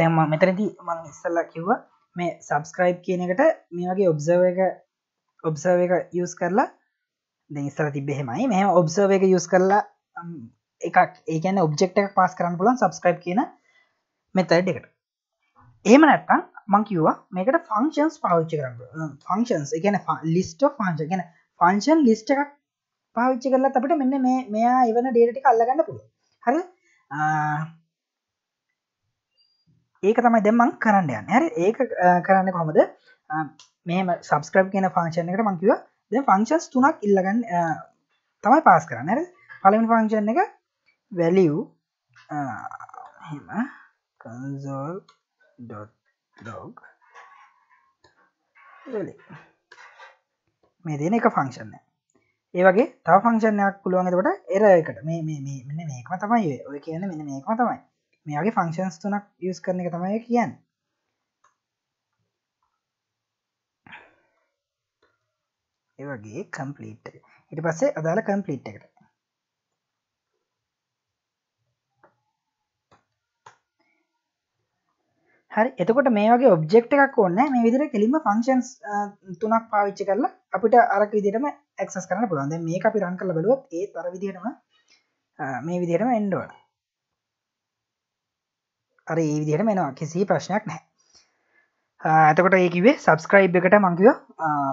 දැම්ම මෙතරදි මං ඉස්සල්ලා කිව්ව මේ සබස්ක්‍රයිබ් කියන එකට මේ වගේ ඔබ්සව එක ඔබ්සව එක යස් කරලා දෙ ඉස්සල තිබෙහෙමයි මෙම ඔබ්සව එක යස් කරලා එකක් ඒකන ඔබෙක්් එක පස් කරන්න පුලන් සබස්ක්‍රයිබ් කියන මෙතඩ එකට ඒම නැත්තං මං කිව්වා මේකට ෆංක්ෂන්ස් පාවිච්චි කරන්න ෆංක්ෂන්ස් ගැන ලිස්ට ෆංශ ගැන ෆංක්ෂන් ලිස්ට එකක් පාවිච්චි කරලා අපට මෙන්න මේ මෙයා එවන ඩේටි කල්ලගන්න පුළුව හරි ඒක තමයි දෙමං කරන්න යන්න හැර ඒක කරන්න කොමද මෙම සබස්ක්‍රබ් කියන ෆංක්ෂණ එකට මංකිව ද ෆංක්ෂස් තුනක් ඉල්ලගන්න තමයි පාස් කරන්න හැර පලමි ෆංක්ෂන් එක වැලිව් හෙම කන්සෝල් ඩොග් මේ දෙන එක ෆංක්ෂන්න ඒවගේ තව ෆංක්ෂණයක් පුළුවන්ගතකොට එර එකට මේ මෙන්න මේකම තමයි ඔය කියන්න මෙන්න මේකම තමයි මේගේ ෆංක්ෂන්ස් තුනක් යස් කරන එක තමයි කියන්න ඒවගේ කම්පලීට් ඉට පස්සේ අදාළ කම්පලීට් එකට හරි එතකොට මේ වගේ ඔබ්ෙක්් එකක් ඕන්න මේ විදිර කෙලින්ම ෆංක්ෂන්ස් තුනක් පාවිච්ච කරලා අපිට අරක් විදිරම ඇක්සස් කරන්න පුළන්ද මේ අපි රන් කළ බලුවත් ඒ තර විදිරම මේ විදිරම එන්ඩෝඩ අර ඒ විදිහට මෙනවා කිසි ප්‍රශ්නයක් නෑ ඇතකට ඒකවේ සබස්ක්‍රයිබ් එකට මංකව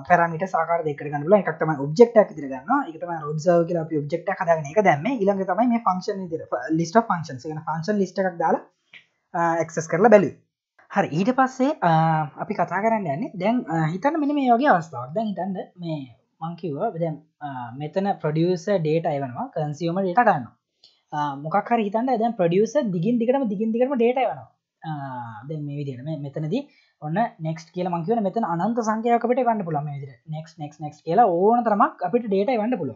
පැරමිට සාකාර දෙකර ගන්නල එකක්තම ඔබෙක්ට ඇතිරගන්න එකතම රොබ්සව කියලා ඔබෙක්ට හදන එක දැම ඉළඟ තමයි මේ ෆංක්ෂන් ලිස්ට ෆංක්ෂන් එක ෆංක්ෂන් ලිට එකක් දාලා එක්සස් කරලා බැලූ හරි ඊට පස්සේ අපි කතා කරන්න යන්නේ දැන් හිතන්න මිනි මේ යෝගේ අවස්ථාවක් දැන් හිතන්න මේ මංකිව දැන් මෙතන ප්‍රඩියස ඩේට අයවනවා කන්සිියෝම ඩේට ගන්නවා මොකක්හර හිතන්න දැන් ප්‍රඩියස දිගින් දිකටම දිගින් දිකටම ඩේට වන මේ විදිරම මෙතනදී ඔන්න නෙක්ස් කියල මංකිව මෙත අනන්ත සංකයකට වන්න පුළම විදිර නෙක් නෙක් නෙක් කියලා ඕන තරමක් අපිට ඩේට වන්න පුළො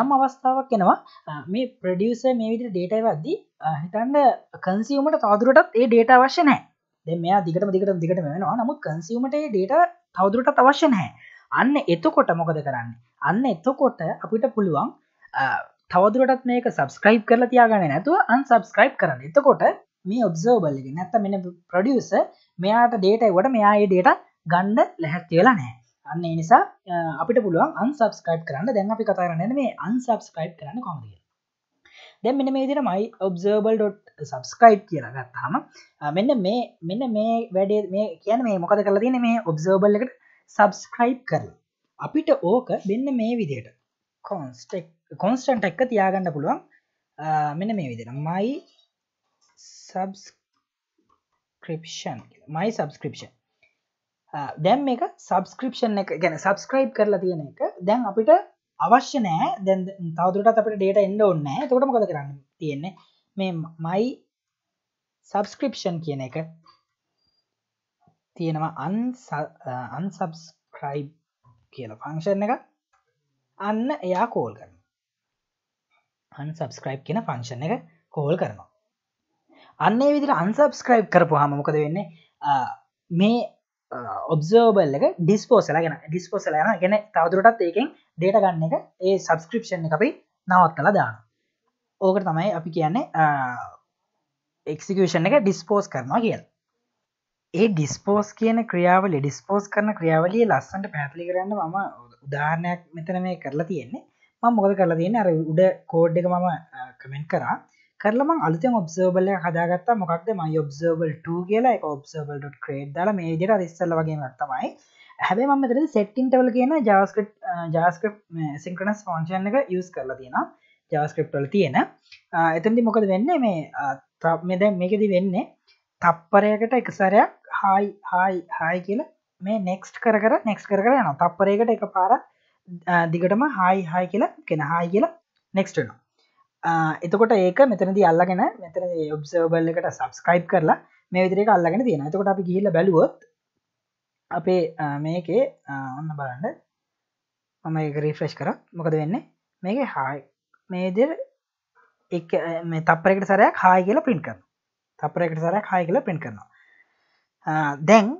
යම් අවස්ථාවක් කෙනවා මේ ප්‍රඩියස මේ විදිර ඩේටයි වද්දී හිතන්ඩ කන්සිවමට තවදුරටත් ඒ ඩේට අවශ්‍ය නෑ දෙමයා දිකට දිකට දිකට වෙනවා නමුත් කන්සිවමට ඩේට තවදුරට අවශ්‍ය නෑ අන්න එතකොට මොකද කරන්න අන්න එතකොට අපිට පුළුවන් තවදුරටත් මේක සබස්ක්‍රයිබ් කරලා තියාගන්න නැතුව අන් සබස්ක්‍රයිබ් කරන්න එතකොට මේ ඔබ්සෝබල්ලග නැත්ත මෙ ප්‍රඩියස මෙයාට ඩේටයිවට මෙයාඒ ඩේට ගණ්ඩ ලැහැත්තිවෙලා නෑ අන්න නිසා අපිට පුළුවන් අන් සබස්ක්‍රයිබ් කරන්න දැන් අපි කතාරන්න මේ අන් සබස්ක්‍රයිබ් කරන්න කොමදිය දැ මෙන මේ දින මයි ඔබ්සර්බල් ඩොට් සබස්ක්‍රයිබ් කියලා ගත්තාම මෙන්න මේ මෙන්න මේ වැඩේ මේ කියන මේ මොකද කලා තින මේ ඔබ්සර්බල්ලකට සබස්ක්‍රයිබ් කරලා අපිට ඕක මෙන්න මේ විදියට කොන්ස්ටෙක් කොන්ස්ටන්ට එක්ක තියාගන්න පුළුවන් මෙන මේ විදිර මයි සබස්ක්‍රපෂන් මයි සබස්ක්‍රපෂන් දැම් මේ සබස්ක්‍රපෂන් එක ගැන සබස්ක්‍රයිබ් කරලා තියෙන එක දැන් අපිට අවශ්‍ය නෑ දැන් තවදුරට අපට ඩේට එන්න ඔන්න තොටම කොද කරන්න තියෙන්නේ මේ මයි සබස්ක්‍රපෂන් කියන එක තියෙනවා අන් අන්සබස්ක්‍රයිබ් කියල ෆංක්ෂන් එක අන්න එයා කෝල් කරන අන්සබස්ක්‍රයිබ් කියෙන ෆංක්ෂන් එක කෝල් කරනවා අන්නේ විදිර අන්සබස්ක්‍රයිබ් කරපු හමකද වෙන්නේ මේ ඔබ්ෝබල් එක ඩිස්පෝසල ගෙන ඩිස්පෝසල යන ගෙන තවදුරටත් ඒකෙන් ඩේට ගන්න එක ඒ සබස්ක්‍රපෂන් එක අපි නවත් කලා දාන ඕකට තමයි අපි කියන්නේ එක්සිකෂන් එක ඩිස්පෝස් කරනවා කියල් ඒ ඩිස්පෝස් කියන ක්‍රියාවල ඩිස්පෝස් කරන ක්‍රියාවලිය ලස්සන්ට පැත්ලි කරන්න මම උදාරණයක් මෙතන මේ කරලා තියෙන්නේ ම මොකද කරලා තියෙන අර උඩ කෝඩ් එක මම කමෙන්ට් කරා කරලම අලුතෙන් ඔබ්සර්බල්ල හදාගත්තා මොකක්ද මයි ඔබ්සර්බල්2 කියලා එක ඔබ්සර්බල් ක්‍රේඩ් දාලා මේ විදිහට ඉස්සල්ල වගේ තමයි හැබැයි මම මෙතන සෙටින් ටවල් කියන JavaScript JavaScript synchronous function එක use කරලා තියෙනවා JavaScript වල තියෙන එතනදී මොකද වෙන්නේ මේ මේ දැන් මේකෙදි වෙන්නේ තප්පරයකට එක සැරයක් හායි හායි හායි කියලා මේ නෙක්ස්ට් කර කර නෙක්ස්ට් කර කර යනවා තප්පරයකට එක පාරක් දිගටම හායි හායි කියලා කෙන හායි කියලා නෙක්ස්ටන එතකොට ඒක මෙතනද අල්ලගෙන මෙතන ඔබ්සබල් එකට සබස්ක්‍රයිබ් කරලා මේ විදිරක අල්ලගෙන තියෙන එතකොට අපි ගිහිල බැලුවොත් අපේ මේකේ ඔන්න බලන්න මම එක රීෆ්‍රෙෂ් කර මොකද වෙන්නේ මේක හායි මේදර එක මේ තපරෙකට සරයක් හායි කියලා පින් කරන තපරෙකට සරයක් හායි කියලා පින් කරනවා දැන්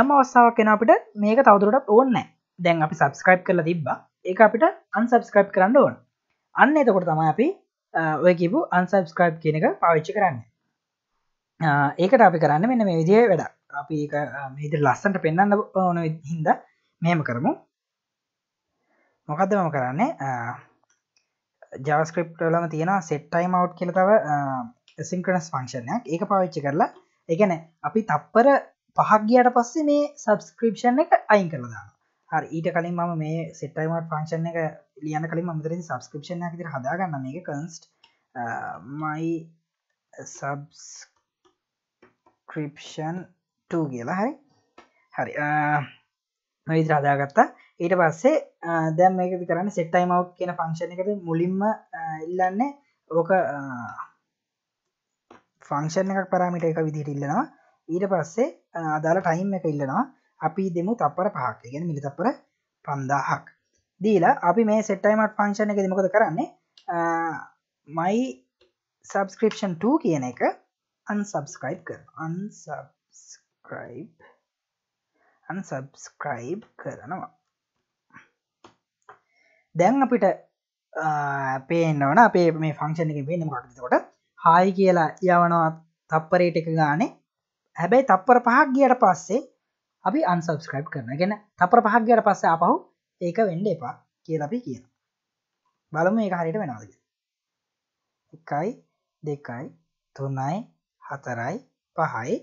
යම් අවස්ථාවක් කෙන අපිට මේක තවදුරටත් ඕන්නෑ දැන් අපි සබස්ක්‍රයිප් කරලා තිබ්බ ඒ අපිට අන්සබස්ක්‍රයිප් කරන්න ඕන් අන්න එතකොට තම අපි ඔය කිබු අන්සබස්ක්‍රයිප් කියන එක පාවිච්චි කරන්න ඒකට අපි කරන්න මෙන්න මේ විදිය වැඩ අපි මේද ලස්සන්ට පෙන්න්න ඕන හින්ද මෙහෙම කරමු මොකක්ද මම කරන්නේ ජවස්ක්‍රප්ටලම තියෙන සෙට්ටයිම අවට් කියල තව සිංක්‍රනස් ෆංක්ෂණයක් ඒක පාවිච්චි කරලා එකන අපි තප්පර පහක් ගියට පස්සේ මේ සබස්ක්‍රපෂන් එක අයින් කරලා දාන හරි ඊට කලින් මම මේ සෙටයිමට ෆංක්ෂන් එක ලියන කලින් මතරෙන් සබස්ක්‍රපෂන් ඇතිර හදාගන්න මේක කන්ස්ට මයි සබස්ක්‍රපෂන් කියලා හරි හරි uh, මවිත රදාගත්තා ඊට පස්සේ uh, දැම් මේක කරන්න සෙට්ටයිම අව් කියන ෆංක්ෂණ එකට මුලින්ම uh, ඉල්ලන්නේ ඕක ෆංක්ෂණ එකක් පරාමිට එක විදිට ඉල්ලනවා ඊට පස්සේ අදාළ ටයිම් එක ඉල්ලනවා අපි දෙමු තප්පර පහක් ගෙන මිලි තප්පර පන්දාහක් දීලා අපි මේ සෙට්ටයිමට ෆංක්ෂණ එක දෙමකද කරන්නේ මයි සබස්ක්‍රපෂන් 2 කියන එක අන්සබස්ක්‍රයිබ් කර අන්සබස්ක්‍රයිබ් අන්සබස්ක්‍රයිබ් කරනවා දැන් අපිට පේනවන අපේ මේ ෆංක්ෂණ එක වෙනම කටතකොට හායි කියලා යවනවා තප්පරේට එක ගානේ හැබැයි තප්පර පහක් ගියට පස්සේ අපි අන්සබස්ක්‍රයිබ් කරන ගැන තපර පහක් ගැට පස්ස අපහු ඒක වෙන්ඩ එපා කියලපි කියන බලම ඒ හරිට වෙනවාද එකයි දෙකයි තුන්නයි හතරයි පහයි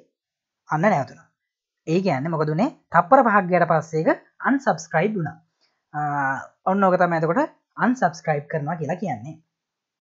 අන්න නැවතුන ඒ ගැන්න මොකදුනේ තපර පහක්ගයට පස්සේක අන්සබස්ක්‍රයිබ් වුණා ඔන්න ඕකතම ඇතකොට අන්සබස්ක්‍රයිබ් කරනවා කියලා කියන්නේ